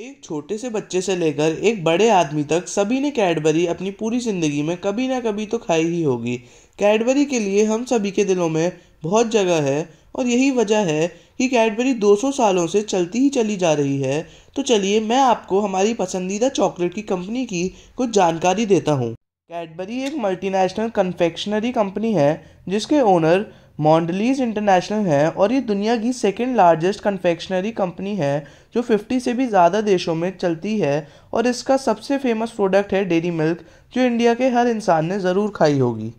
एक छोटे से बच्चे से लेकर एक बड़े आदमी तक सभी ने कैडबरी अपनी पूरी ज़िंदगी में कभी ना कभी तो खाई ही होगी कैडबरी के लिए हम सभी के दिलों में बहुत जगह है और यही वजह है कि कैडबरी 200 सालों से चलती ही चली जा रही है तो चलिए मैं आपको हमारी पसंदीदा चॉकलेट की कंपनी की कुछ जानकारी देता हूँ कैडबरी एक मल्टीनेशनल कन्फेक्शनरी कंपनी है जिसके ओनर मॉन्डलीज इंटरनेशनल है और ये दुनिया की सेकेंड लार्जेस्ट कन्फेक्शनरी कंपनी है जो 50 से भी ज़्यादा देशों में चलती है और इसका सबसे फेमस प्रोडक्ट है डेरी मिल्क जो इंडिया के हर इंसान ने ज़रूर खाई होगी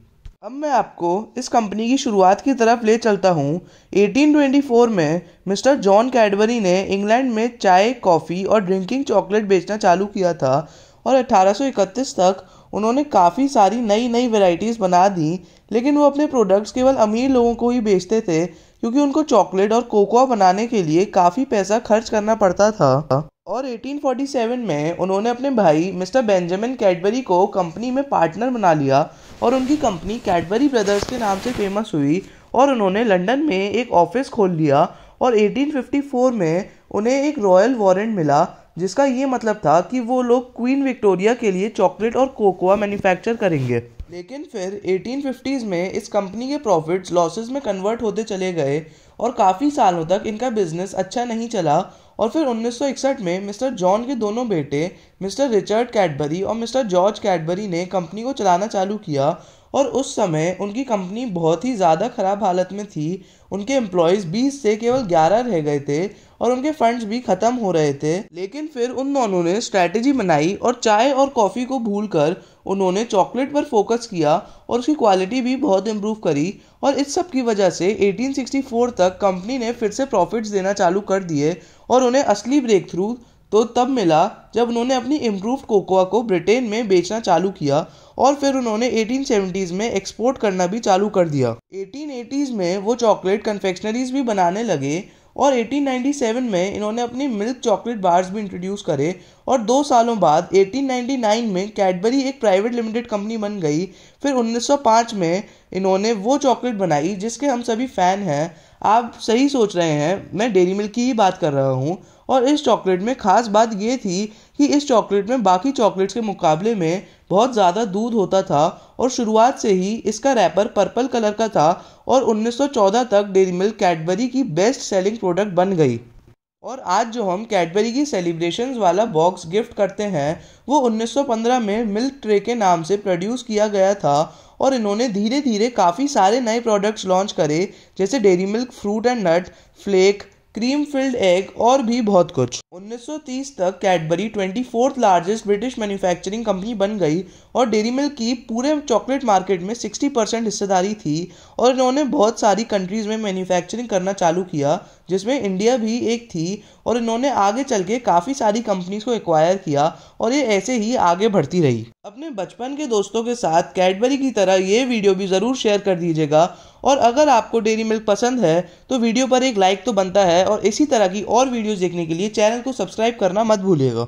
अब मैं आपको इस कंपनी की शुरुआत की तरफ ले चलता हूँ 1824 में मिस्टर जॉन कैडबरी ने इंग्लैंड में चाय कॉफ़ी और ड्रिंकिंग चॉकलेट बेचना चालू किया था और 1831 तक उन्होंने काफ़ी सारी नई नई वेराइटीज़ बना दी लेकिन वो अपने प्रोडक्ट्स केवल अमीर लोगों को ही बेचते थे क्योंकि उनको चॉकलेट और कोकोआ बनाने के लिए काफ़ी पैसा खर्च करना पड़ता था और 1847 में उन्होंने अपने भाई मिस्टर बेंजामिन कैडबरी को कंपनी में पार्टनर बना लिया और उनकी कंपनी कैडबरी ब्रदर्स के नाम से फेमस हुई और उन्होंने लंदन में एक ऑफिस खोल लिया और 1854 में उन्हें एक रॉयल वारंट मिला जिसका ये मतलब था कि वो लोग क्वीन विक्टोरिया के लिए चॉकलेट और कोकोआ मैन्युफैक्चर करेंगे लेकिन फिर 1850s में इस कंपनी के प्रॉफिट्स लॉसेस में कन्वर्ट होते चले गए और काफ़ी सालों तक इनका बिजनेस अच्छा नहीं चला और फिर 1961 में मिस्टर जॉन के दोनों बेटे मिस्टर रिचर्ड कैडबरी और मिस्टर जॉर्ज कैडबरी ने कंपनी को चलाना चालू किया और उस समय उनकी कंपनी बहुत ही ज़्यादा ख़राब हालत में थी उनके एम्प्लॉयज़ बीस से केवल ग्यारह रह गए थे और उनके फंड्स भी ख़त्म हो रहे थे लेकिन फिर उन दोनों ने स्ट्रैटेजी बनाई और चाय और कॉफ़ी को कर उन्होंने चॉकलेट पर फोकस किया और उसकी क्वालिटी भी बहुत इम्प्रूव करी और इस सब की वजह से 1864 तक कंपनी ने फिर से प्रॉफिट्स देना चालू कर दिए और उन्हें असली ब्रेक थ्रू तो तब मिला जब उन्होंने अपनी इम्प्रूव्ड कोकोआ को ब्रिटेन में बेचना चालू किया और फिर उन्होंने 1870s में एक्सपोर्ट करना भी चालू कर दिया 1880s में वो चॉकलेट कन्फेक्शनरीज भी बनाने लगे और 1897 में इन्होंने अपनी मिल्क चॉकलेट बार्स भी इंट्रोड्यूस करे और दो सालों बाद 1899 में कैडबरी एक प्राइवेट लिमिटेड कंपनी बन गई फिर 1905 में इन्होंने वो चॉकलेट बनाई जिसके हम सभी फ़ैन हैं आप सही सोच रहे हैं मैं डेरी मिल्क की ही बात कर रहा हूँ और इस चॉकलेट में ख़ास बात यह थी कि इस चॉकलेट में बाकी चॉकलेट्स के मुकाबले में बहुत ज़्यादा दूध होता था और शुरुआत से ही इसका रैपर पर्पल कलर का था और 1914 तक डेरी मिल्क कैडबरी की बेस्ट सेलिंग प्रोडक्ट बन गई और आज जो हम कैडबरी की सेलिब्रेशंस वाला बॉक्स गिफ्ट करते हैं वो 1915 में मिल्क ट्रे के नाम से प्रोड्यूस किया गया था और इन्होंने धीरे धीरे काफ़ी सारे नए प्रोडक्ट्स लॉन्च करे जैसे Dairy Milk fruit and nut flake cream filled egg और भी बहुत कुछ 1930 तक Cadbury twenty fourth largest British manufacturing company बन गई और डेरी मिल्क की पूरे चॉकलेट मार्केट में 60 परसेंट हिस्सेदारी थी और इन्होंने बहुत सारी कंट्रीज़ में मैन्युफैक्चरिंग करना चालू किया जिसमें इंडिया भी एक थी और इन्होंने आगे चल के काफ़ी सारी कंपनीज़ को एक्वायर किया और ये ऐसे ही आगे बढ़ती रही अपने बचपन के दोस्तों के साथ कैडबरी की तरह ये वीडियो भी ज़रूर शेयर कर दीजिएगा और अगर आपको डेरी मिल्क पसंद है तो वीडियो पर एक लाइक तो बनता है और इसी तरह की और वीडियोस देखने के लिए चैनल को सब्सक्राइब करना मत भूलिएगा